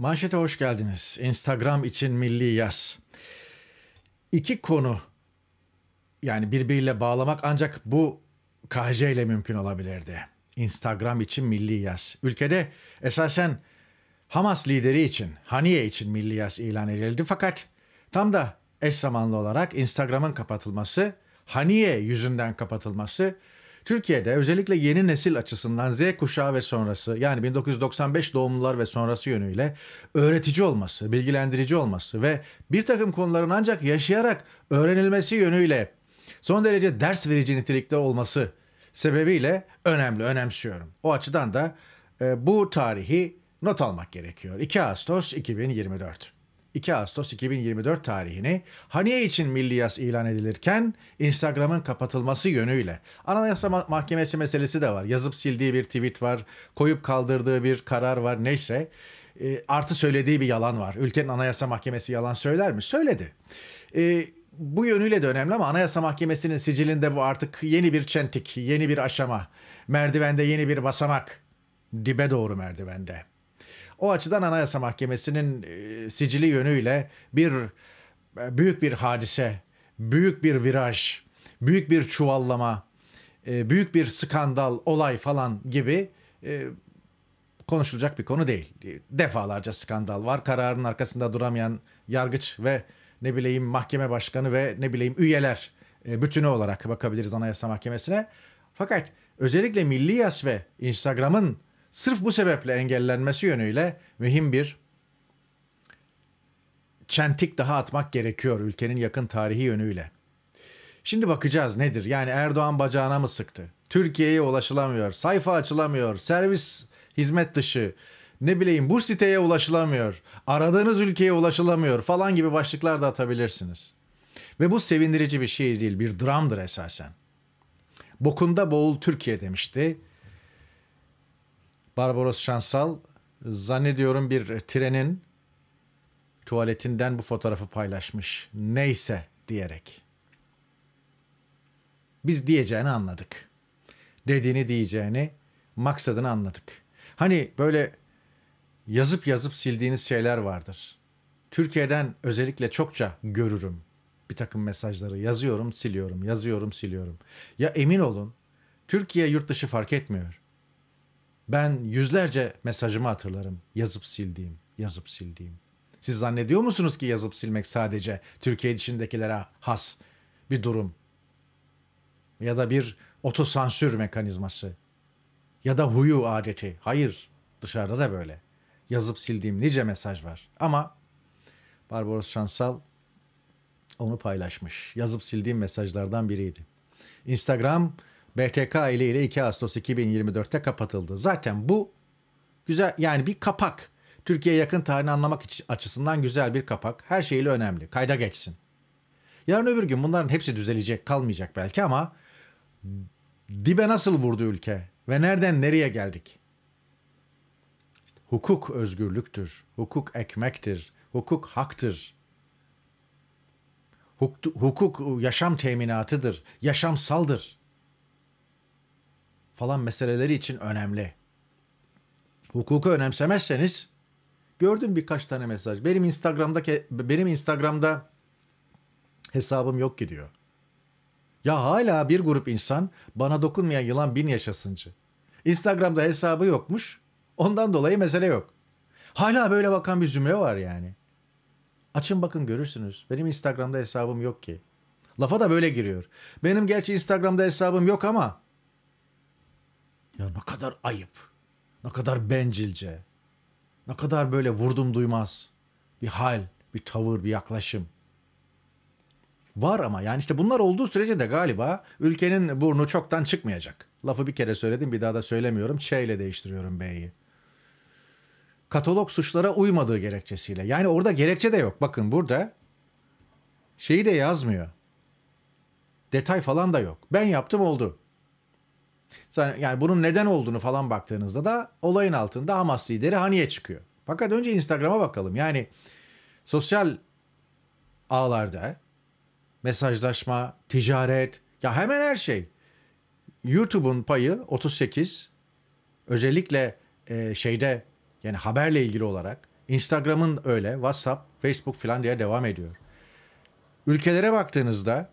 Manşete hoş geldiniz. Instagram için milli yaz. İki konu yani birbiriyle bağlamak ancak bu KC ile mümkün olabilirdi. Instagram için milli yaz. Ülkede esasen Hamas lideri için, Haniye için milli yaz ilan edildi fakat tam da eş zamanlı olarak Instagram'ın kapatılması, Haniye yüzünden kapatılması Türkiye'de özellikle yeni nesil açısından Z kuşağı ve sonrası yani 1995 doğumlular ve sonrası yönüyle öğretici olması, bilgilendirici olması ve bir takım konuların ancak yaşayarak öğrenilmesi yönüyle son derece ders verici nitelikte olması sebebiyle önemli, önemsiyorum. O açıdan da e, bu tarihi not almak gerekiyor. 2 Ağustos 2024. 2 Ağustos 2024 tarihini Haniye için milli yas ilan edilirken Instagram'ın kapatılması yönüyle. Anayasa Mahkemesi meselesi de var. Yazıp sildiği bir tweet var, koyup kaldırdığı bir karar var neyse. E, artı söylediği bir yalan var. Ülkenin Anayasa Mahkemesi yalan söyler mi? Söyledi. E, bu yönüyle de önemli ama Anayasa Mahkemesi'nin sicilinde bu artık yeni bir çentik, yeni bir aşama, merdivende yeni bir basamak, dibe doğru merdivende. O açıdan Anayasa Mahkemesi'nin e, sicili yönüyle bir e, büyük bir hadise, büyük bir viraj, büyük bir çuvallama, e, büyük bir skandal, olay falan gibi e, konuşulacak bir konu değil. E, defalarca skandal var. Kararın arkasında duramayan yargıç ve ne bileyim mahkeme başkanı ve ne bileyim üyeler e, bütünü olarak bakabiliriz Anayasa Mahkemesi'ne. Fakat özellikle Milli Yas ve Instagram'ın Sırf bu sebeple engellenmesi yönüyle mühim bir çentik daha atmak gerekiyor ülkenin yakın tarihi yönüyle. Şimdi bakacağız nedir? Yani Erdoğan bacağına mı sıktı? Türkiye'ye ulaşılamıyor, sayfa açılamıyor, servis hizmet dışı, ne bileyim bu siteye ulaşılamıyor, aradığınız ülkeye ulaşılamıyor falan gibi başlıklar da atabilirsiniz. Ve bu sevindirici bir şey değil, bir dramdır esasen. Bokunda boğul Türkiye demişti Barbaros Şansal zannediyorum bir trenin tuvaletinden bu fotoğrafı paylaşmış. Neyse diyerek. Biz diyeceğini anladık. Dediğini diyeceğini, maksadını anladık. Hani böyle yazıp yazıp sildiğiniz şeyler vardır. Türkiye'den özellikle çokça görürüm bir takım mesajları. Yazıyorum, siliyorum, yazıyorum, siliyorum. Ya emin olun Türkiye yurt dışı fark etmiyor. Ben yüzlerce mesajımı hatırlarım. Yazıp sildiğim, yazıp sildiğim. Siz zannediyor musunuz ki yazıp silmek sadece Türkiye dışındakilere has bir durum? Ya da bir otosansür mekanizması? Ya da huyu adeti? Hayır, dışarıda da böyle. Yazıp sildiğim nice mesaj var. Ama Barbaros Şansal onu paylaşmış. Yazıp sildiğim mesajlardan biriydi. Instagram BTK ile 2 Ağustos 2024'te kapatıldı. Zaten bu güzel yani bir kapak. Türkiye yakın tarihini anlamak açısından güzel bir kapak. Her şeyle önemli. Kayda geçsin. Yarın öbür gün bunların hepsi düzelecek, kalmayacak belki ama dibe nasıl vurdu ülke ve nereden nereye geldik? İşte hukuk özgürlüktür, hukuk ekmektir, hukuk haktır. Hukuk, hukuk yaşam teminatıdır, yaşamsaldır falan meseleleri için önemli. Hukuku önemsemezseniz gördüm birkaç tane mesaj. Benim Instagram'da benim Instagram'da hesabım yok gidiyor. Ya hala bir grup insan bana dokunmayan yılan bin yaşasıncı. Instagram'da hesabı yokmuş. Ondan dolayı mesele yok. Hala böyle bakan bir zümre var yani. Açın bakın görürsünüz. Benim Instagram'da hesabım yok ki. Lafa da böyle giriyor. Benim gerçi Instagram'da hesabım yok ama ya ne kadar ayıp. Ne kadar bencilce. Ne kadar böyle vurdum duymaz. Bir hal, bir tavır, bir yaklaşım. Var ama yani işte bunlar olduğu sürece de galiba ülkenin burnu çoktan çıkmayacak. Lafı bir kere söyledim bir daha da söylemiyorum. Ç ile değiştiriyorum B'yi. Katalog suçlara uymadığı gerekçesiyle. Yani orada gerekçe de yok. Bakın burada şeyi de yazmıyor. Detay falan da yok. Ben yaptım oldu. Yani bunun neden olduğunu falan baktığınızda da olayın altında Hamas lideri Haniye çıkıyor. Fakat önce Instagram'a bakalım. Yani sosyal ağlarda mesajlaşma, ticaret ya hemen her şey. YouTube'un payı 38. Özellikle e, şeyde yani haberle ilgili olarak Instagram'ın öyle, WhatsApp, Facebook falan diye devam ediyor. Ülkelere baktığınızda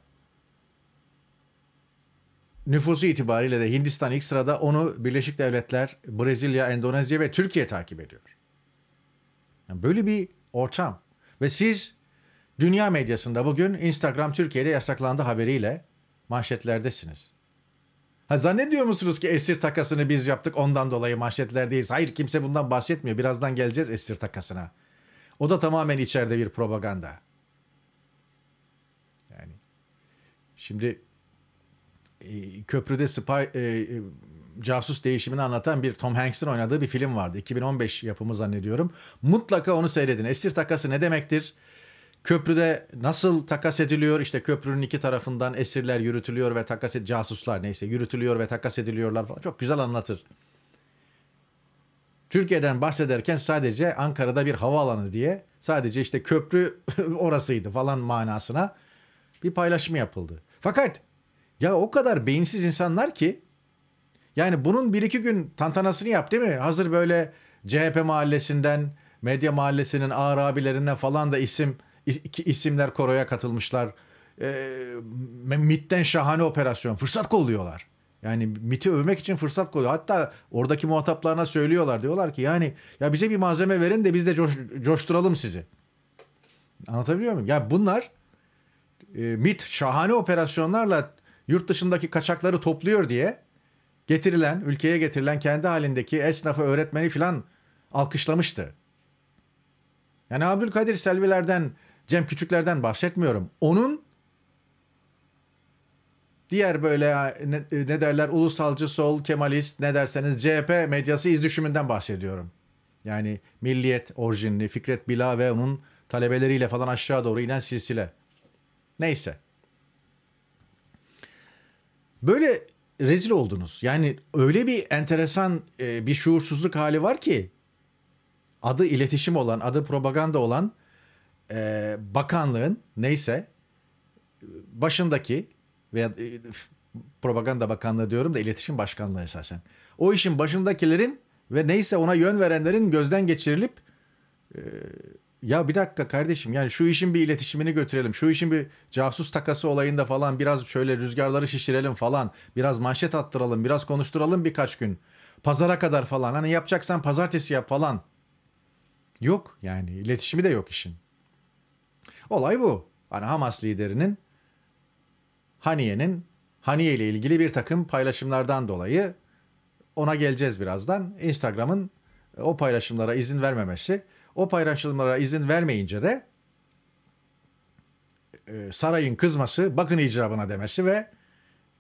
Nüfusu itibariyle de Hindistan ilk sırada onu Birleşik Devletler, Brezilya, Endonezya ve Türkiye takip ediyor. Yani böyle bir ortam. Ve siz dünya medyasında bugün Instagram Türkiye'de yasaklandı haberiyle manşetlerdesiniz. Ha zannediyor musunuz ki esir takasını biz yaptık ondan dolayı manşetlerdeyiz? Hayır kimse bundan bahsetmiyor. Birazdan geleceğiz esir takasına. O da tamamen içeride bir propaganda. Yani şimdi e, köprüde spy e, e, casus değişimini anlatan bir Tom Hanks'in oynadığı bir film vardı. 2015 yapımı zannediyorum. Mutlaka onu seyredin. Esir takası ne demektir? Köprüde nasıl takas ediliyor? İşte köprünün iki tarafından esirler yürütülüyor ve takas ed casuslar neyse yürütülüyor ve takas ediliyorlar falan. Çok güzel anlatır. Türkiye'den bahsederken sadece Ankara'da bir havaalanı diye sadece işte köprü orasıydı falan manasına bir paylaşım yapıldı. Fakat ya o kadar beyinsiz insanlar ki yani bunun bir iki gün tantanasını yap değil mi? Hazır böyle CHP mahallesinden, medya mahallesinin ağır abilerinden falan da isim isimler koroya katılmışlar. E, MIT'ten şahane operasyon. Fırsat kolluyorlar. Yani MIT'i övmek için fırsat kolluyor. Hatta oradaki muhataplarına söylüyorlar. Diyorlar ki yani ya bize bir malzeme verin de biz de coş, coşturalım sizi. Anlatabiliyor muyum? Ya bunlar e, MIT şahane operasyonlarla yurt dışındaki kaçakları topluyor diye getirilen, ülkeye getirilen kendi halindeki esnafı, öğretmeni filan alkışlamıştı. Yani Abdülkadir Selvilerden, Cem Küçüklerden bahsetmiyorum. Onun diğer böyle ne, derler ulusalcı sol, kemalist ne derseniz CHP medyası izdüşümünden bahsediyorum. Yani milliyet orijinli Fikret Bila ve onun talebeleriyle falan aşağı doğru inen silsile. Neyse. Böyle rezil oldunuz. Yani öyle bir enteresan e, bir şuursuzluk hali var ki adı iletişim olan, adı propaganda olan e, bakanlığın neyse başındaki veya e, propaganda bakanlığı diyorum da iletişim başkanlığı esasen. O işin başındakilerin ve neyse ona yön verenlerin gözden geçirilip e, ya bir dakika kardeşim yani şu işin bir iletişimini götürelim. Şu işin bir casus takası olayında falan biraz şöyle rüzgarları şişirelim falan. Biraz manşet attıralım, biraz konuşturalım birkaç gün. Pazara kadar falan. Hani yapacaksan pazartesi yap falan. Yok yani iletişimi de yok işin. Olay bu. Hani Hamas liderinin Haniye'nin Haniye ile ilgili bir takım paylaşımlardan dolayı ona geleceğiz birazdan. Instagram'ın o paylaşımlara izin vermemesi o paylaşımlara izin vermeyince de e, sarayın kızması, bakın icabına demesi ve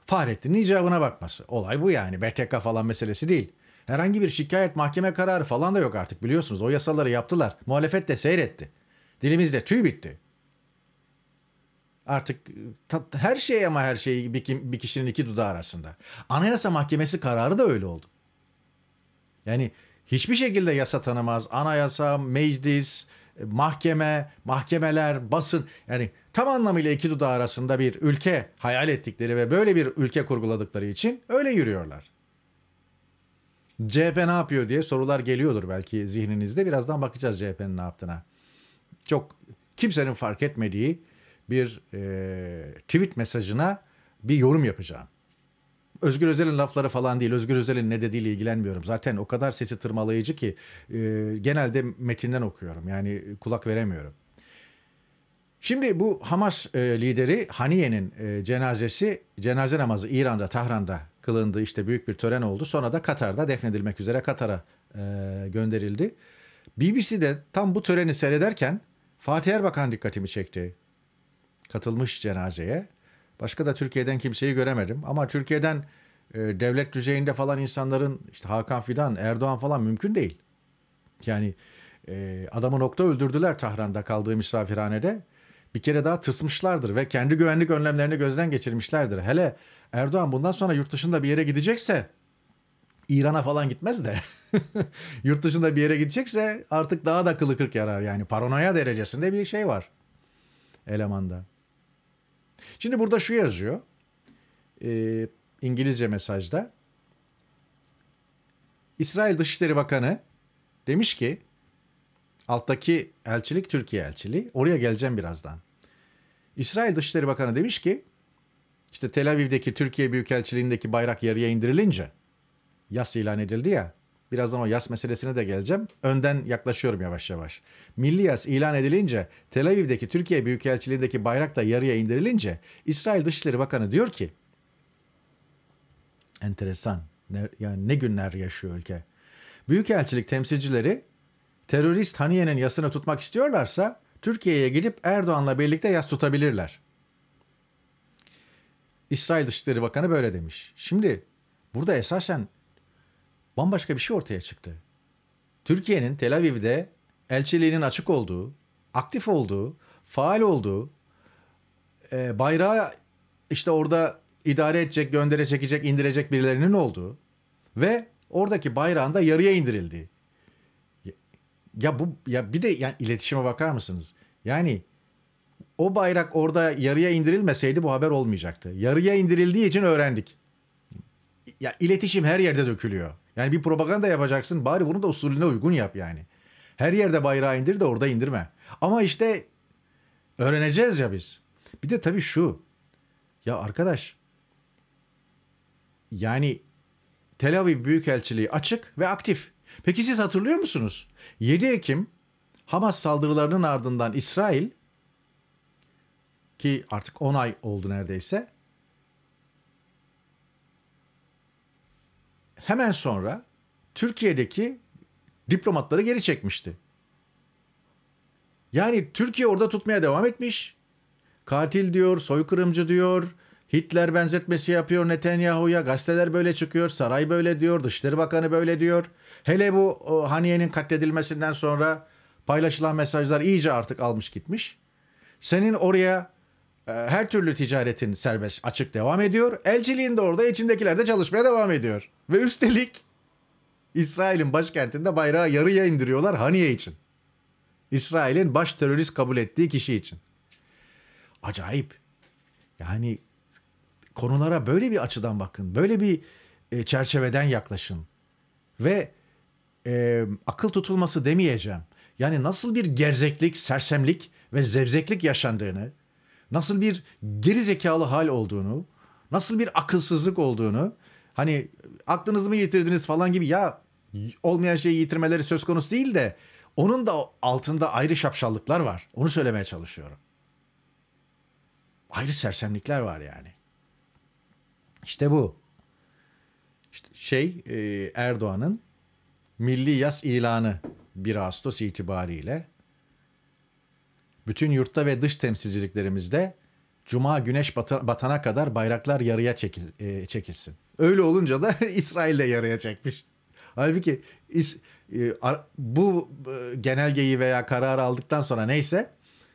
Fahrettin'in icabına bakması. Olay bu yani. BTK falan meselesi değil. Herhangi bir şikayet, mahkeme kararı falan da yok artık biliyorsunuz. O yasaları yaptılar. Muhalefet de seyretti. Dilimizde tüy bitti. Artık e, her şey ama her şey bir, bir kişinin iki dudağı arasında. Anayasa Mahkemesi kararı da öyle oldu. Yani hiçbir şekilde yasa tanımaz. Anayasa, meclis, mahkeme, mahkemeler, basın yani tam anlamıyla iki dudağı arasında bir ülke hayal ettikleri ve böyle bir ülke kurguladıkları için öyle yürüyorlar. CHP ne yapıyor diye sorular geliyordur belki zihninizde. Birazdan bakacağız CHP'nin ne yaptığına. Çok kimsenin fark etmediği bir e, tweet mesajına bir yorum yapacağım. Özgür Özel'in lafları falan değil. Özgür Özel'in ne dediğiyle ilgilenmiyorum. Zaten o kadar sesi tırmalayıcı ki e, genelde metinden okuyorum. Yani kulak veremiyorum. Şimdi bu Hamas e, lideri Haniye'nin e, cenazesi, cenaze namazı İran'da, Tahran'da kılındı. İşte büyük bir tören oldu. Sonra da Katar'da defnedilmek üzere Katar'a e, gönderildi. BBC'de tam bu töreni seyrederken Fatih Erbakan dikkatimi çekti. Katılmış cenazeye. Başka da Türkiye'den kimseyi göremedim. Ama Türkiye'den e, devlet düzeyinde falan insanların işte Hakan Fidan, Erdoğan falan mümkün değil. Yani e, adamı nokta öldürdüler Tahran'da kaldığı misafirhanede. Bir kere daha tırsmışlardır ve kendi güvenlik önlemlerini gözden geçirmişlerdir. Hele Erdoğan bundan sonra yurt dışında bir yere gidecekse İran'a falan gitmez de yurt dışında bir yere gidecekse artık daha da kılı kırk yarar yani paranoya derecesinde bir şey var elemanda. Şimdi burada şu yazıyor. E, İngilizce mesajda. İsrail Dışişleri Bakanı demiş ki alttaki elçilik Türkiye elçiliği. Oraya geleceğim birazdan. İsrail Dışişleri Bakanı demiş ki işte Tel Aviv'deki Türkiye Büyükelçiliğindeki bayrak yarıya indirilince yas ilan edildi ya. Birazdan o yas meselesine de geleceğim. Önden yaklaşıyorum yavaş yavaş. Milli yas ilan edilince Tel Aviv'deki Türkiye Büyükelçiliğindeki bayrak da yarıya indirilince İsrail Dışişleri Bakanı diyor ki enteresan ne, yani ne günler yaşıyor ülke. Büyükelçilik temsilcileri terörist Haniye'nin yasını tutmak istiyorlarsa Türkiye'ye gidip Erdoğan'la birlikte yas tutabilirler. İsrail Dışişleri Bakanı böyle demiş. Şimdi burada esasen bambaşka bir şey ortaya çıktı. Türkiye'nin Tel Aviv'de elçiliğinin açık olduğu, aktif olduğu, faal olduğu, e, bayrağı işte orada idare edecek, göndere çekecek, indirecek birilerinin olduğu ve oradaki bayrağın da yarıya indirildi. Ya bu ya bir de yani iletişime bakar mısınız? Yani o bayrak orada yarıya indirilmeseydi bu haber olmayacaktı. Yarıya indirildiği için öğrendik. Ya iletişim her yerde dökülüyor. Yani bir propaganda yapacaksın bari bunu da usulüne uygun yap yani. Her yerde bayrağı indir de orada indirme. Ama işte öğreneceğiz ya biz. Bir de tabii şu. Ya arkadaş yani Tel Aviv Büyükelçiliği açık ve aktif. Peki siz hatırlıyor musunuz? 7 Ekim Hamas saldırılarının ardından İsrail ki artık 10 ay oldu neredeyse hemen sonra Türkiye'deki diplomatları geri çekmişti. Yani Türkiye orada tutmaya devam etmiş. Katil diyor, soykırımcı diyor, Hitler benzetmesi yapıyor Netanyahu'ya, gazeteler böyle çıkıyor, saray böyle diyor, Dışişleri Bakanı böyle diyor. Hele bu Haniye'nin katledilmesinden sonra paylaşılan mesajlar iyice artık almış gitmiş. Senin oraya ee, her türlü ticaretin serbest açık devam ediyor. Elçiliğin de orada içindekiler de çalışmaya devam ediyor. Ve üstelik İsrail'in başkentinde bayrağı yarıya indiriyorlar Haniye için. İsrail'in baş terörist kabul ettiği kişi için. Acayip. Yani konulara böyle bir açıdan bakın. Böyle bir e, çerçeveden yaklaşın. Ve e, akıl tutulması demeyeceğim. Yani nasıl bir gerzeklik, sersemlik ve zevzeklik yaşandığını nasıl bir geri zekalı hal olduğunu, nasıl bir akılsızlık olduğunu, hani aklınızı mı yitirdiniz falan gibi ya olmayan şeyi yitirmeleri söz konusu değil de onun da altında ayrı şapşallıklar var. Onu söylemeye çalışıyorum. Ayrı sersemlikler var yani. İşte bu. İşte şey e, Erdoğan'ın milli yaz ilanı 1 Ağustos itibariyle bütün yurtta ve dış temsilciliklerimizde Cuma güneş batana kadar bayraklar yarıya çekil, e, çekilsin. Öyle olunca da İsrail de yarıya çekmiş. Halbuki e, bu e, genelgeyi veya kararı aldıktan sonra neyse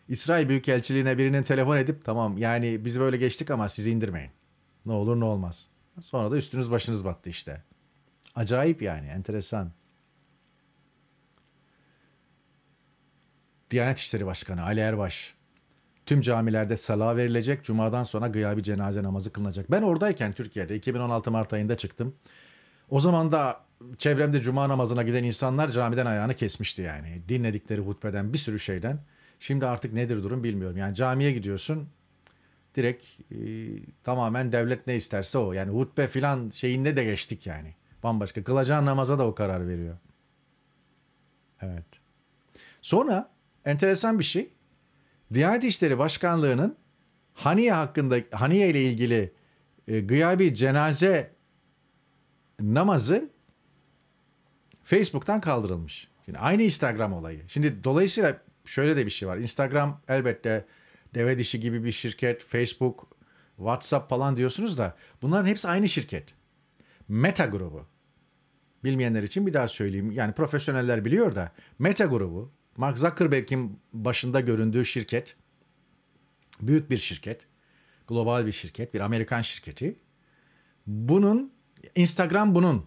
İsrail Büyükelçiliğine birinin telefon edip tamam yani biz böyle geçtik ama sizi indirmeyin. Ne olur ne olmaz. Sonra da üstünüz başınız battı işte. Acayip yani enteresan. Diyanet İşleri Başkanı Ali Erbaş tüm camilerde sala verilecek. Cuma'dan sonra gıyabi cenaze namazı kılınacak. Ben oradayken Türkiye'de 2016 Mart ayında çıktım. O zaman da çevremde cuma namazına giden insanlar camiden ayağını kesmişti yani. Dinledikleri hutbeden bir sürü şeyden. Şimdi artık nedir durum bilmiyorum. Yani camiye gidiyorsun direkt e, tamamen devlet ne isterse o. Yani hutbe filan şeyinde de geçtik yani. Bambaşka. Kılacağın namaza da o karar veriyor. Evet. Sonra enteresan bir şey. Diyanet İşleri Başkanlığı'nın Haniye hakkında Haniye ile ilgili e, gıyabi cenaze namazı Facebook'tan kaldırılmış. Şimdi aynı Instagram olayı. Şimdi dolayısıyla şöyle de bir şey var. Instagram elbette deve dişi gibi bir şirket, Facebook, WhatsApp falan diyorsunuz da bunların hepsi aynı şirket. Meta grubu. Bilmeyenler için bir daha söyleyeyim. Yani profesyoneller biliyor da Meta grubu Mark Zuckerberg'in başında göründüğü şirket büyük bir şirket, global bir şirket, bir Amerikan şirketi. Bunun Instagram bunun.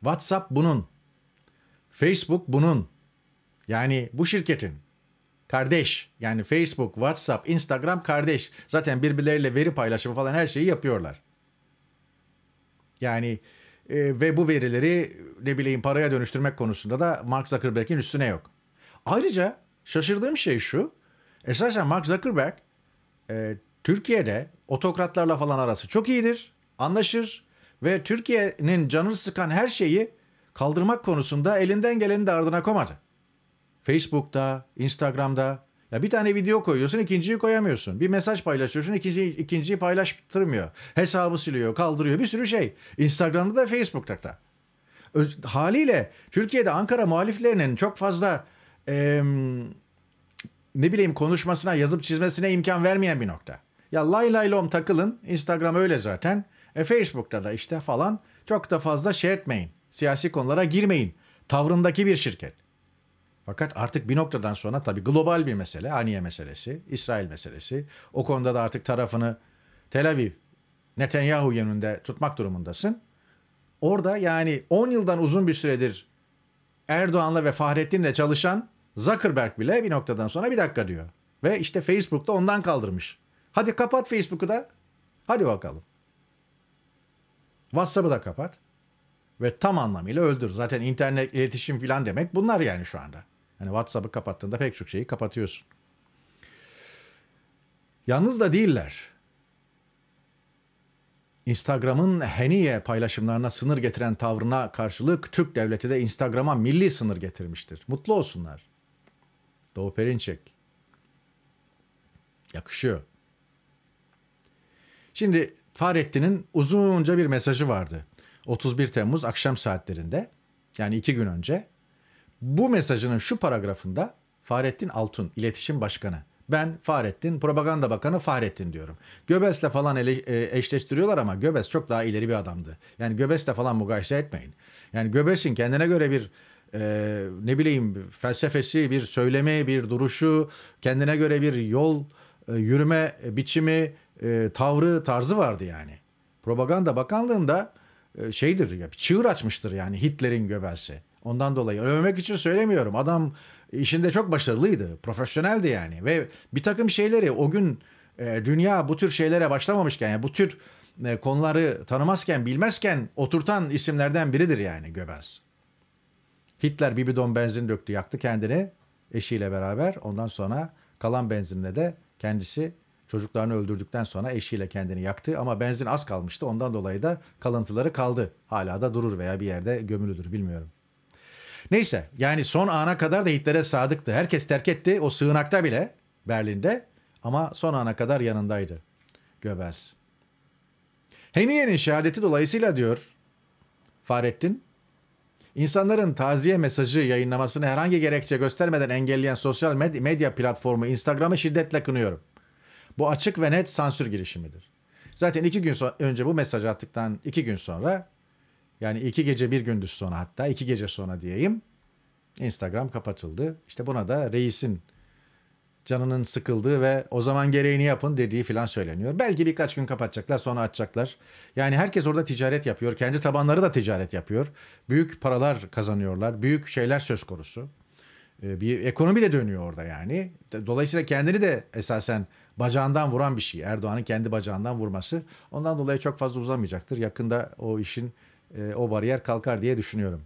WhatsApp bunun. Facebook bunun. Yani bu şirketin kardeş yani Facebook, WhatsApp, Instagram kardeş. Zaten birbirleriyle veri paylaşımı falan her şeyi yapıyorlar. Yani e, ve bu verileri ne bileyim paraya dönüştürmek konusunda da Mark Zuckerberg'in üstüne yok. Ayrıca şaşırdığım şey şu. Esasen Mark Zuckerberg e, Türkiye'de otokratlarla falan arası çok iyidir. Anlaşır ve Türkiye'nin canını sıkan her şeyi kaldırmak konusunda elinden geleni de ardına komadı. Facebook'ta, Instagram'da ya bir tane video koyuyorsun ikinciyi koyamıyorsun. Bir mesaj paylaşıyorsun ikinci, ikinciyi paylaştırmıyor. Hesabı siliyor kaldırıyor bir sürü şey. Instagram'da da Facebook'ta da. Öz, haliyle Türkiye'de Ankara muhaliflerinin çok fazla e, ne bileyim konuşmasına yazıp çizmesine imkan vermeyen bir nokta. Ya lay lay lom takılın Instagram öyle zaten. E Facebook'ta da işte falan çok da fazla şey etmeyin. Siyasi konulara girmeyin. Tavrındaki bir şirket. Fakat artık bir noktadan sonra tabii global bir mesele, Aniye meselesi, İsrail meselesi. O konuda da artık tarafını Tel Aviv, Netanyahu yönünde tutmak durumundasın. Orada yani 10 yıldan uzun bir süredir Erdoğan'la ve Fahrettin'le çalışan Zuckerberg bile bir noktadan sonra bir dakika diyor. Ve işte Facebook'ta ondan kaldırmış. Hadi kapat Facebook'u da. Hadi bakalım. WhatsApp'ı da kapat. Ve tam anlamıyla öldür. Zaten internet iletişim filan demek bunlar yani şu anda. Hani WhatsApp'ı kapattığında pek çok şeyi kapatıyorsun. Yalnız da değiller. Instagram'ın Heniye paylaşımlarına sınır getiren tavrına karşılık Türk devleti de Instagram'a milli sınır getirmiştir. Mutlu olsunlar. Doğu Perinçek. Yakışıyor. Şimdi Fahrettin'in uzunca bir mesajı vardı. 31 Temmuz akşam saatlerinde yani iki gün önce bu mesajının şu paragrafında Fahrettin Altun, iletişim başkanı. Ben Fahrettin, propaganda bakanı Fahrettin diyorum. Göbes'le falan ele, e, eşleştiriyorlar ama Göbes çok daha ileri bir adamdı. Yani Göbes'le falan mukayese etmeyin. Yani Göbes'in kendine göre bir e, ne bileyim felsefesi, bir söyleme, bir duruşu, kendine göre bir yol e, yürüme biçimi, e, tavrı, tarzı vardı yani. Propaganda Bakanlığı'nda e, şeydir, ya, çığır açmıştır yani Hitler'in Göbels'i. Ondan dolayı övmek için söylemiyorum. Adam işinde çok başarılıydı. Profesyoneldi yani. Ve bir takım şeyleri o gün e, dünya bu tür şeylere başlamamışken yani bu tür e, konuları tanımazken bilmezken oturtan isimlerden biridir yani Göbels. Hitler bir bidon benzin döktü yaktı kendini eşiyle beraber. Ondan sonra kalan benzinle de kendisi çocuklarını öldürdükten sonra eşiyle kendini yaktı. Ama benzin az kalmıştı ondan dolayı da kalıntıları kaldı. Hala da durur veya bir yerde gömülüdür bilmiyorum. Neyse yani son ana kadar da Hitler'e sadıktı. Herkes terk etti o sığınakta bile Berlin'de ama son ana kadar yanındaydı Göbels. Heniye'nin şehadeti dolayısıyla diyor Fahrettin, insanların taziye mesajı yayınlamasını herhangi gerekçe göstermeden engelleyen sosyal med- medya platformu Instagram'ı şiddetle kınıyorum. Bu açık ve net sansür girişimidir. Zaten iki gün önce bu mesajı attıktan iki gün sonra yani iki gece bir gündüz sonra hatta iki gece sonra diyeyim. Instagram kapatıldı. İşte buna da reisin canının sıkıldığı ve o zaman gereğini yapın dediği filan söyleniyor. Belki birkaç gün kapatacaklar sonra açacaklar. Yani herkes orada ticaret yapıyor. Kendi tabanları da ticaret yapıyor. Büyük paralar kazanıyorlar. Büyük şeyler söz konusu. Ee, bir ekonomi de dönüyor orada yani. Dolayısıyla kendini de esasen bacağından vuran bir şey. Erdoğan'ın kendi bacağından vurması. Ondan dolayı çok fazla uzamayacaktır. Yakında o işin e, o bariyer kalkar diye düşünüyorum.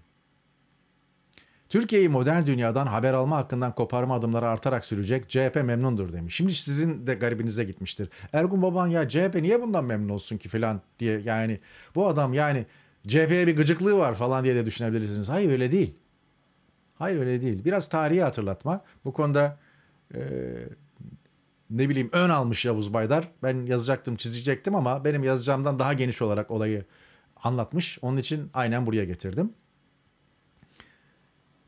Türkiye'yi modern dünyadan haber alma hakkından koparma adımları artarak sürecek CHP memnundur demiş. Şimdi sizin de garibinize gitmiştir. Ergun Baban ya CHP niye bundan memnun olsun ki falan diye yani bu adam yani CHP'ye bir gıcıklığı var falan diye de düşünebilirsiniz. Hayır öyle değil. Hayır öyle değil. Biraz tarihi hatırlatma. Bu konuda e, ne bileyim ön almış Yavuz Baydar. Ben yazacaktım çizecektim ama benim yazacağımdan daha geniş olarak olayı anlatmış. Onun için aynen buraya getirdim.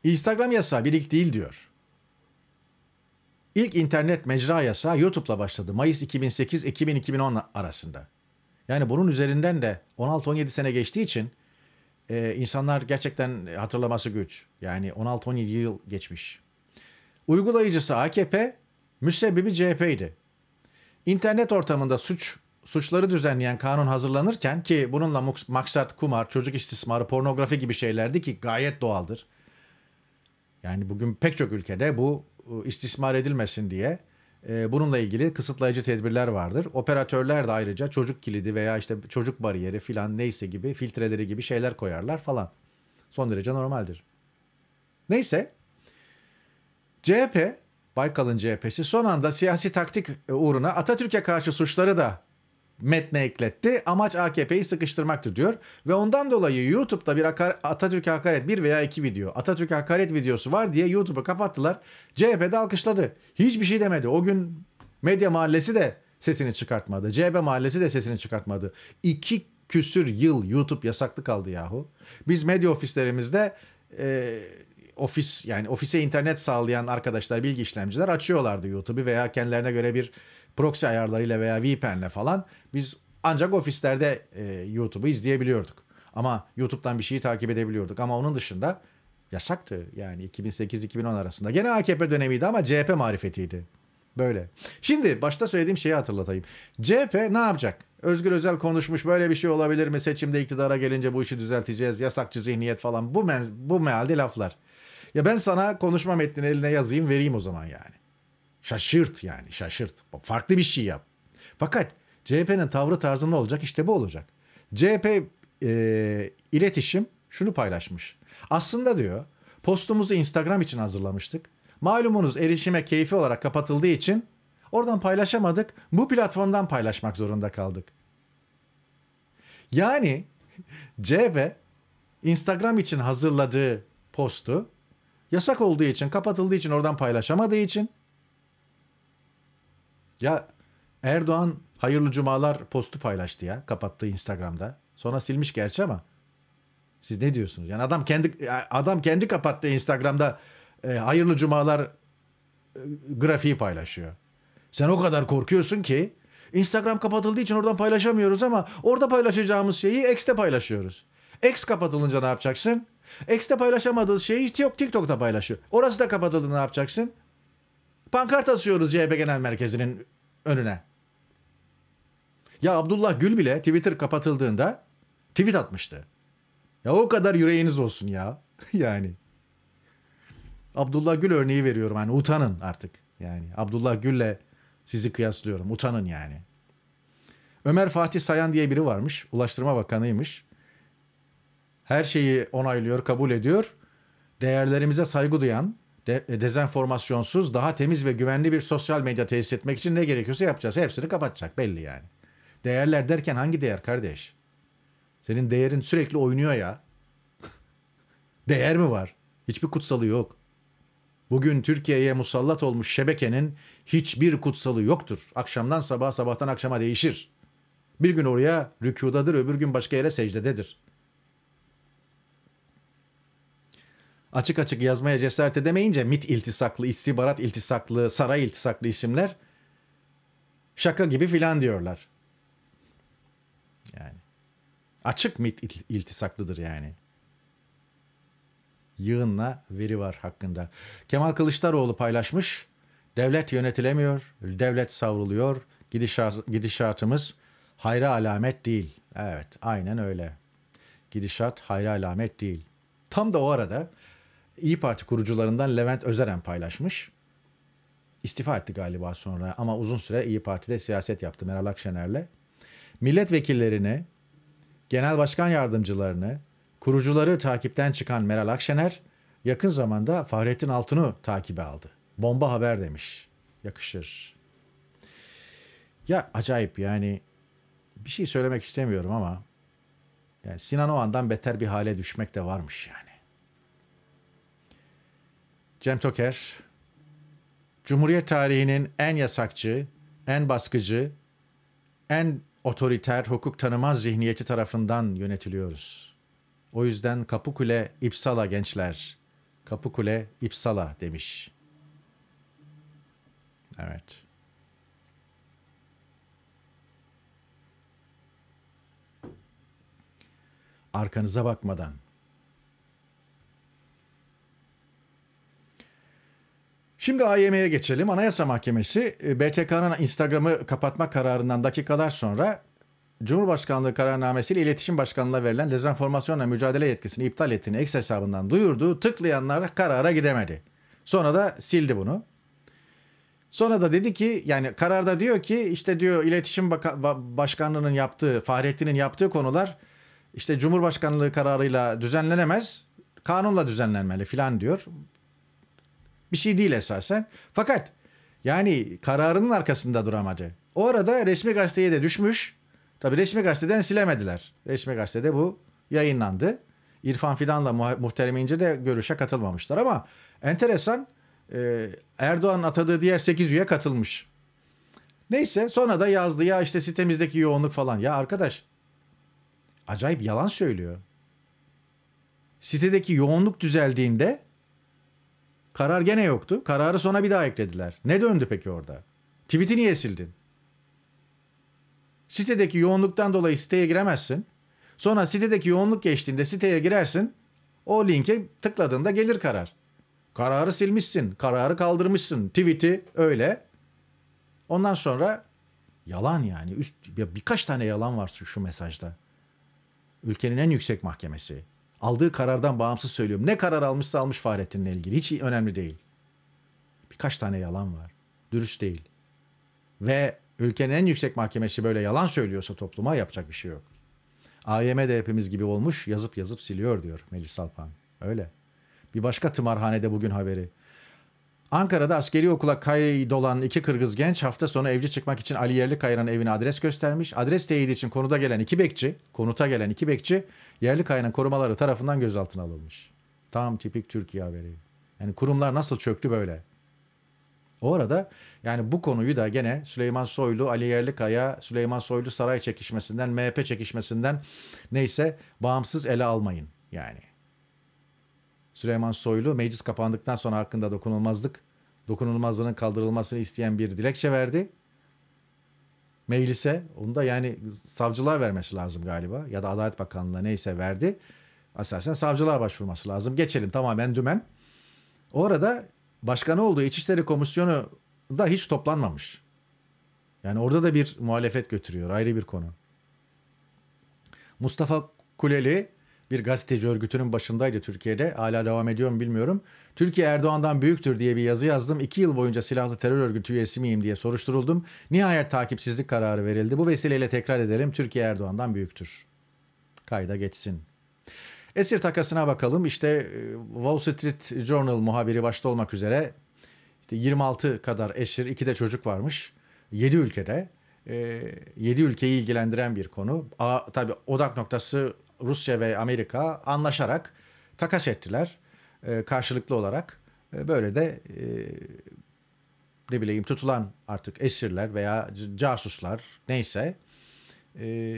Instagram yasağı bir ilk değil diyor. İlk internet mecra yasağı YouTube'la başladı. Mayıs 2008 2010 arasında. Yani bunun üzerinden de 16-17 sene geçtiği için e, insanlar gerçekten hatırlaması güç. Yani 16-17 yıl geçmiş. Uygulayıcısı AKP, müsebbibi CHP'ydi. İnternet ortamında suç suçları düzenleyen kanun hazırlanırken ki bununla maksat kumar, çocuk istismarı, pornografi gibi şeylerdi ki gayet doğaldır. Yani bugün pek çok ülkede bu ıı, istismar edilmesin diye bununla ilgili kısıtlayıcı tedbirler vardır. Operatörler de ayrıca çocuk kilidi veya işte çocuk bariyeri filan neyse gibi filtreleri gibi şeyler koyarlar falan. Son derece normaldir. Neyse CHP Baykal'ın CHP'si son anda siyasi taktik ıı, uğruna Atatürk'e karşı suçları da metne ekletti. Amaç AKP'yi sıkıştırmaktır diyor. Ve ondan dolayı YouTube'da bir Atatürk'e hakaret bir veya iki video. Atatürk'e hakaret videosu var diye YouTube'u kapattılar. CHP de alkışladı. Hiçbir şey demedi. O gün medya mahallesi de sesini çıkartmadı. CHP mahallesi de sesini çıkartmadı. İki küsür yıl YouTube yasaklı kaldı yahu. Biz medya ofislerimizde e, ofis yani ofise internet sağlayan arkadaşlar, bilgi işlemciler açıyorlardı YouTube'u veya kendilerine göre bir proxy ayarlarıyla veya VPN'le falan biz ancak ofislerde e, YouTube'u izleyebiliyorduk. Ama YouTube'dan bir şeyi takip edebiliyorduk. Ama onun dışında yasaktı. Yani 2008-2010 arasında. Gene AKP dönemiydi ama CHP marifetiydi. Böyle. Şimdi başta söylediğim şeyi hatırlatayım. CHP ne yapacak? Özgür Özel konuşmuş böyle bir şey olabilir mi? Seçimde iktidara gelince bu işi düzelteceğiz. Yasakçı zihniyet falan. Bu, men bu mealde laflar. Ya ben sana konuşma metnini eline yazayım vereyim o zaman yani. Şaşırt yani şaşırt. Farklı bir şey yap. Fakat CHP'nin tavrı ne olacak işte bu olacak. CHP e, iletişim şunu paylaşmış. Aslında diyor postumuzu Instagram için hazırlamıştık. Malumunuz erişime keyfi olarak kapatıldığı için oradan paylaşamadık. Bu platformdan paylaşmak zorunda kaldık. Yani CHP Instagram için hazırladığı postu yasak olduğu için, kapatıldığı için oradan paylaşamadığı için ya Erdoğan hayırlı cumalar postu paylaştı ya kapattığı Instagram'da. Sonra silmiş gerçi ama siz ne diyorsunuz? Yani adam kendi adam kendi kapattı Instagram'da e, hayırlı cumalar e, grafiği paylaşıyor. Sen o kadar korkuyorsun ki Instagram kapatıldığı için oradan paylaşamıyoruz ama orada paylaşacağımız şeyi X'te paylaşıyoruz. X kapatılınca ne yapacaksın? X'te paylaşamadığı şeyi TikTok'ta paylaşıyor. Orası da kapatıldı ne yapacaksın? Pankart asıyoruz CHP Genel Merkezi'nin önüne. Ya Abdullah Gül bile Twitter kapatıldığında tweet atmıştı. Ya o kadar yüreğiniz olsun ya. yani. Abdullah Gül örneği veriyorum. Yani utanın artık. Yani Abdullah Gül'le sizi kıyaslıyorum. Utanın yani. Ömer Fatih Sayan diye biri varmış. Ulaştırma Bakanıymış. Her şeyi onaylıyor, kabul ediyor. Değerlerimize saygı duyan, de, e, dezenformasyonsuz, daha temiz ve güvenli bir sosyal medya tesis etmek için ne gerekiyorsa yapacağız. Hepsini kapatacak belli yani. Değerler derken hangi değer kardeş? Senin değerin sürekli oynuyor ya. değer mi var? Hiçbir kutsalı yok. Bugün Türkiye'ye musallat olmuş şebekenin hiçbir kutsalı yoktur. Akşamdan sabaha, sabahtan akşama değişir. Bir gün oraya rükudadır, öbür gün başka yere secdededir.'' açık açık yazmaya cesaret edemeyince MIT iltisaklı, istihbarat iltisaklı, saray iltisaklı isimler şaka gibi filan diyorlar. Yani açık MIT iltisaklıdır yani. Yığınla veri var hakkında. Kemal Kılıçdaroğlu paylaşmış. Devlet yönetilemiyor, devlet savruluyor. Gidişat, gidişatımız hayra alamet değil. Evet, aynen öyle. Gidişat hayra alamet değil. Tam da o arada İyi Parti kurucularından Levent Özeren paylaşmış. İstifa etti galiba sonra ama uzun süre İyi Parti'de siyaset yaptı Meral Akşener'le. Milletvekillerini, genel başkan yardımcılarını, kurucuları takipten çıkan Meral Akşener yakın zamanda Fahrettin Altun'u takibe aldı. Bomba haber demiş. Yakışır. Ya acayip yani bir şey söylemek istemiyorum ama yani Sinan Oğan'dan beter bir hale düşmek de varmış yani. Cem Toker, Cumhuriyet tarihinin en yasakçı, en baskıcı, en otoriter, hukuk tanımaz zihniyeti tarafından yönetiliyoruz. O yüzden Kapıkule İpsala gençler. Kapıkule İpsala demiş. Evet. Arkanıza bakmadan Şimdi AYM'ye geçelim. Anayasa Mahkemesi e, BTK'nın Instagram'ı kapatma kararından dakikalar sonra Cumhurbaşkanlığı kararnamesiyle iletişim Başkanlığı'na verilen dezenformasyonla mücadele yetkisini iptal ettiğini X hesabından duyurdu. Tıklayanlar karara gidemedi. Sonra da sildi bunu. Sonra da dedi ki yani kararda diyor ki işte diyor iletişim Başkanlığı'nın yaptığı Fahrettin'in yaptığı konular işte Cumhurbaşkanlığı kararıyla düzenlenemez. Kanunla düzenlenmeli filan diyor bir şey değil esasen. Fakat yani kararının arkasında duramacı. O arada resmi gazeteye de düşmüş. Tabi resmi gazeteden silemediler. Resmi gazetede bu yayınlandı. İrfan Fidan'la Muhterem İnce de görüşe katılmamışlar ama enteresan e, Erdoğan atadığı diğer 8 üye katılmış. Neyse sonra da yazdı ya işte sitemizdeki yoğunluk falan. Ya arkadaş acayip yalan söylüyor. Sitedeki yoğunluk düzeldiğinde Karar gene yoktu. Kararı sonra bir daha eklediler. Ne döndü peki orada? Tweet'i niye sildin? Sitedeki yoğunluktan dolayı siteye giremezsin. Sonra sitedeki yoğunluk geçtiğinde siteye girersin. O linke tıkladığında gelir karar. Kararı silmişsin, kararı kaldırmışsın. Tweet'i öyle. Ondan sonra yalan yani. Üst, ya birkaç tane yalan var şu, şu mesajda. Ülkenin en yüksek mahkemesi. Aldığı karardan bağımsız söylüyorum. Ne karar almışsa almış Fahrettin'le ilgili. Hiç önemli değil. Birkaç tane yalan var. Dürüst değil. Ve ülkenin en yüksek mahkemesi böyle yalan söylüyorsa topluma yapacak bir şey yok. AYM de hepimiz gibi olmuş yazıp yazıp siliyor diyor Melis Alpan. Öyle. Bir başka tımarhanede bugün haberi. Ankara'da askeri okula kaydolan iki Kırgız genç hafta sonu evci çıkmak için Ali Yerlikaya'nın evine adres göstermiş. Adres teyidi için konuda gelen iki bekçi, konuta gelen iki bekçi yerli kayranın korumaları tarafından gözaltına alınmış. Tam tipik Türkiye haberi. Yani kurumlar nasıl çöktü böyle. O arada yani bu konuyu da gene Süleyman Soylu, Ali Yerlikaya, Süleyman Soylu saray çekişmesinden, MHP çekişmesinden neyse bağımsız ele almayın yani. Süleyman Soylu meclis kapandıktan sonra hakkında dokunulmazlık, dokunulmazlığının kaldırılmasını isteyen bir dilekçe verdi. Meclise onu da yani savcılığa vermesi lazım galiba ya da Adalet Bakanlığı'na neyse verdi. Asasen savcılığa başvurması lazım. Geçelim tamamen dümen. Orada başkanı olduğu İçişleri Komisyonu da hiç toplanmamış. Yani orada da bir muhalefet götürüyor ayrı bir konu. Mustafa Kuleli bir gazeteci örgütünün başındaydı Türkiye'de. Hala devam ediyor mu bilmiyorum. Türkiye Erdoğan'dan büyüktür diye bir yazı yazdım. İki yıl boyunca silahlı terör örgütü üyesi miyim diye soruşturuldum. Nihayet takipsizlik kararı verildi. Bu vesileyle tekrar ederim Türkiye Erdoğan'dan büyüktür. Kayda geçsin. Esir takasına bakalım. İşte e, Wall Street Journal muhabiri başta olmak üzere işte 26 kadar esir, iki de çocuk varmış. 7 ülkede. 7 e, ülkeyi ilgilendiren bir konu. A, tabii odak noktası Rusya ve Amerika anlaşarak takas ettiler e, karşılıklı olarak. E, böyle de e, ne bileyim tutulan artık esirler veya casuslar neyse e,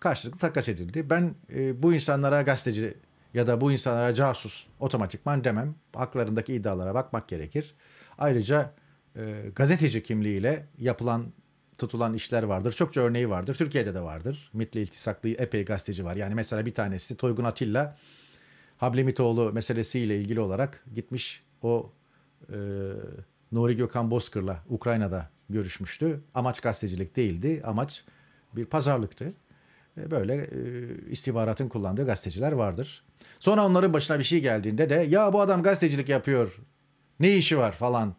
karşılıklı takas edildi. Ben e, bu insanlara gazeteci ya da bu insanlara casus otomatikman demem. Haklarındaki iddialara bakmak gerekir. Ayrıca e, gazeteci kimliğiyle yapılan tutulan işler vardır. Çokça örneği vardır. Türkiye'de de vardır. MIT'le iltisaklı epey gazeteci var. Yani mesela bir tanesi Toygun Atilla Habli Mitoğlu meselesiyle ilgili olarak gitmiş o e, Nuri Gökhan Bozkır'la Ukrayna'da görüşmüştü. Amaç gazetecilik değildi. Amaç bir pazarlıktı. E, böyle e, istihbaratın kullandığı gazeteciler vardır. Sonra onların başına bir şey geldiğinde de ya bu adam gazetecilik yapıyor. Ne işi var falan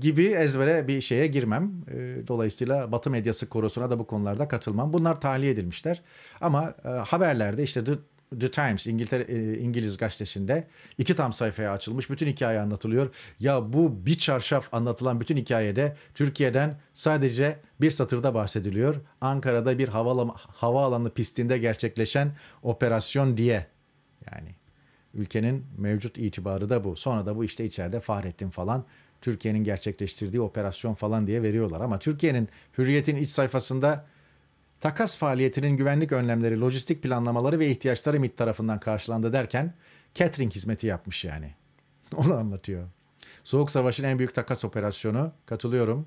gibi ezbere bir şeye girmem. Ee, dolayısıyla Batı medyası korosuna da bu konularda katılmam. Bunlar tahliye edilmişler. Ama e, haberlerde işte The, The Times İngiltere e, İngiliz gazetesinde iki tam sayfaya açılmış bütün hikaye anlatılıyor. Ya bu bir çarşaf anlatılan bütün hikayede Türkiye'den sadece bir satırda bahsediliyor. Ankara'da bir havaalanı, havaalanı pistinde gerçekleşen operasyon diye. Yani ülkenin mevcut itibarı da bu. Sonra da bu işte içeride Fahrettin falan Türkiye'nin gerçekleştirdiği operasyon falan diye veriyorlar. Ama Türkiye'nin hürriyetin iç sayfasında takas faaliyetinin güvenlik önlemleri, lojistik planlamaları ve ihtiyaçları MIT tarafından karşılandı derken catering hizmeti yapmış yani. Onu anlatıyor. Soğuk Savaş'ın en büyük takas operasyonu. Katılıyorum.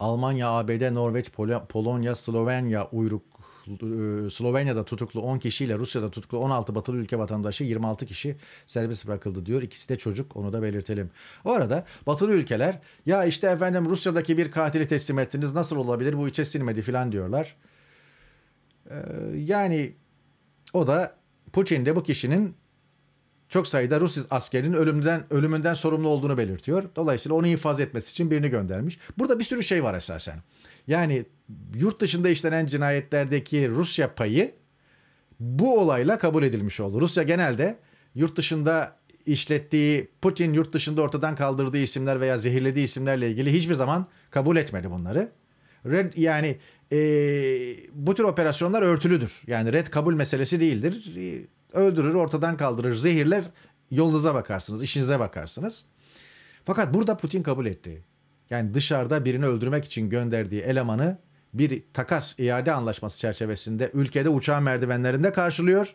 Almanya, ABD, Norveç, Pol- Polonya, Slovenya uyruk tutuklu, e, Slovenya'da tutuklu 10 kişiyle Rusya'da tutuklu 16 batılı ülke vatandaşı 26 kişi serbest bırakıldı diyor. İkisi de çocuk onu da belirtelim. O arada batılı ülkeler ya işte efendim Rusya'daki bir katili teslim ettiniz nasıl olabilir bu içe silmedi filan diyorlar. E, yani o da Putin de bu kişinin çok sayıda Rus askerinin ölümden ölümünden sorumlu olduğunu belirtiyor. Dolayısıyla onu infaz etmesi için birini göndermiş. Burada bir sürü şey var esasen. Yani yurt dışında işlenen cinayetlerdeki Rusya payı bu olayla kabul edilmiş oldu. Rusya genelde yurt dışında işlettiği Putin yurt dışında ortadan kaldırdığı isimler veya zehirlediği isimlerle ilgili hiçbir zaman kabul etmedi bunları. Red yani e, bu tür operasyonlar örtülüdür. Yani red kabul meselesi değildir. E, öldürür, ortadan kaldırır, zehirler. Yolunuza bakarsınız, işinize bakarsınız. Fakat burada Putin kabul etti yani dışarıda birini öldürmek için gönderdiği elemanı bir takas iade anlaşması çerçevesinde ülkede uçağın merdivenlerinde karşılıyor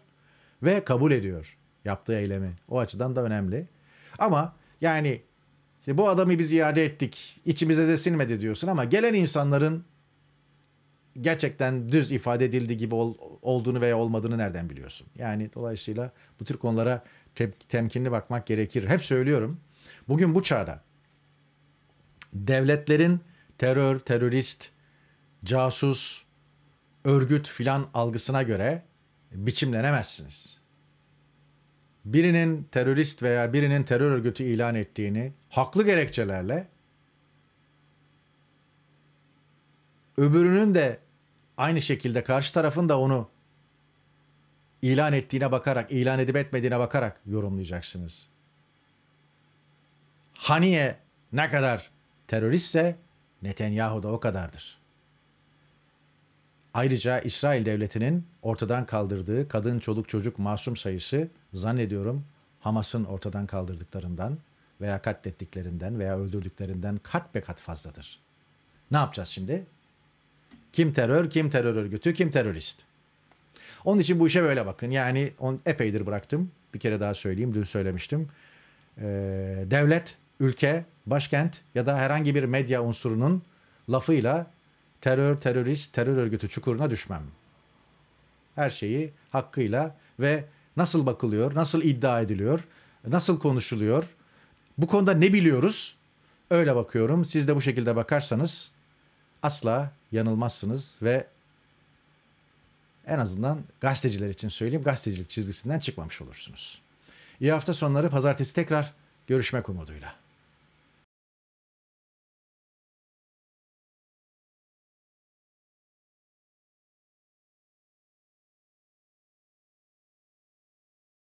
ve kabul ediyor yaptığı eylemi. O açıdan da önemli. Ama yani işte bu adamı biz iade ettik, içimize de sinmedi diyorsun ama gelen insanların gerçekten düz ifade edildiği gibi ol, olduğunu veya olmadığını nereden biliyorsun? Yani dolayısıyla bu tür konulara te temkinli bakmak gerekir. Hep söylüyorum. Bugün bu çağda devletlerin terör, terörist, casus, örgüt filan algısına göre biçimlenemezsiniz. Birinin terörist veya birinin terör örgütü ilan ettiğini haklı gerekçelerle öbürünün de aynı şekilde karşı tarafın da onu ilan ettiğine bakarak, ilan edip etmediğine bakarak yorumlayacaksınız. Haniye ne kadar teröristse Netanyahu da o kadardır. Ayrıca İsrail devletinin ortadan kaldırdığı kadın çoluk çocuk masum sayısı zannediyorum Hamas'ın ortadan kaldırdıklarından veya katlettiklerinden veya öldürdüklerinden kat be kat fazladır. Ne yapacağız şimdi? Kim terör, kim terör örgütü, kim terörist? Onun için bu işe böyle bakın. Yani on, epeydir bıraktım. Bir kere daha söyleyeyim. Dün söylemiştim. Ee, devlet ülke, başkent ya da herhangi bir medya unsurunun lafıyla terör, terörist, terör örgütü çukuruna düşmem. Her şeyi hakkıyla ve nasıl bakılıyor, nasıl iddia ediliyor, nasıl konuşuluyor, bu konuda ne biliyoruz öyle bakıyorum. Siz de bu şekilde bakarsanız asla yanılmazsınız ve en azından gazeteciler için söyleyeyim gazetecilik çizgisinden çıkmamış olursunuz. İyi hafta sonları pazartesi tekrar görüşmek umuduyla.